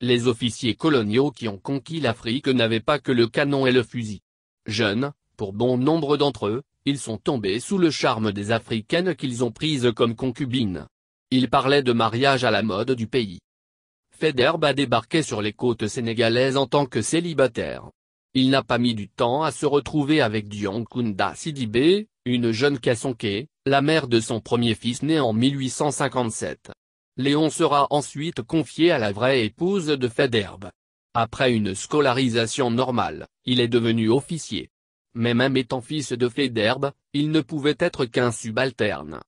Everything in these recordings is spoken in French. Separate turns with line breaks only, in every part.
les officiers coloniaux qui ont conquis l'Afrique n'avaient pas que le canon et le fusil. Jeunes, pour bon nombre d'entre eux, ils sont tombés sous le charme des Africaines qu'ils ont prises comme concubines. Ils parlaient de mariage à la mode du pays. Federbe a débarqué sur les côtes sénégalaises en tant que célibataire. Il n'a pas mis du temps à se retrouver avec Dionkunda Sidibé, une jeune Kassonké, la mère de son premier fils né en 1857. Léon sera ensuite confié à la vraie épouse de Federbe. Après une scolarisation normale, il est devenu officier. Mais même étant fils de Federbe, il ne pouvait être qu'un subalterne.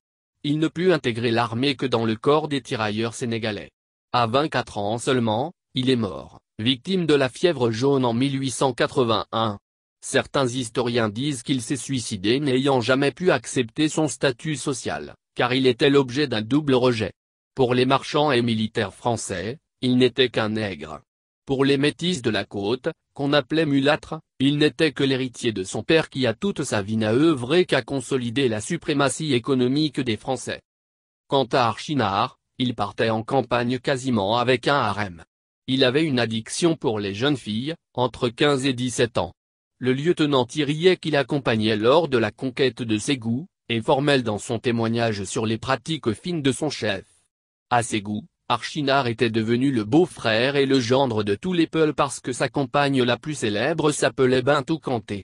Il ne put intégrer l'armée que dans le corps des tirailleurs sénégalais. À 24 ans seulement, il est mort, victime de la fièvre jaune en 1881. Certains historiens disent qu'il s'est suicidé n'ayant jamais pu accepter son statut social, car il était l'objet d'un double rejet. Pour les marchands et militaires français, il n'était qu'un nègre. Pour les métis de la côte, qu'on appelait mulâtre, il n'était que l'héritier de son père qui a toute sa vie n'a œuvré qu'à consolider la suprématie économique des Français. Quant à Archinard, il partait en campagne quasiment avec un harem. Il avait une addiction pour les jeunes filles, entre 15 et 17 ans. Le lieutenant Thiriet qui l'accompagnait lors de la conquête de Ségou, est formel dans son témoignage sur les pratiques fines de son chef. À ses goûts, Archinard était devenu le beau-frère et le gendre de tous les peuls parce que sa compagne la plus célèbre s'appelait Bintou Kanté.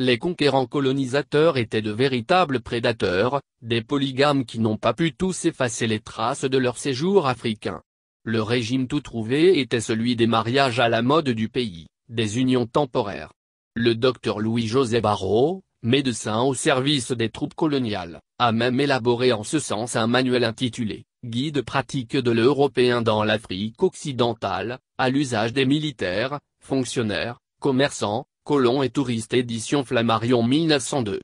Les conquérants colonisateurs étaient de véritables prédateurs, des polygames qui n'ont pas pu tous effacer les traces de leur séjour africain. Le régime tout trouvé était celui des mariages à la mode du pays, des unions temporaires. Le docteur Louis-José Barrault, médecin au service des troupes coloniales, a même élaboré en ce sens un manuel intitulé guide pratique de l'européen dans l'Afrique occidentale, à l'usage des militaires, fonctionnaires, commerçants, colons et touristes édition Flammarion 1902.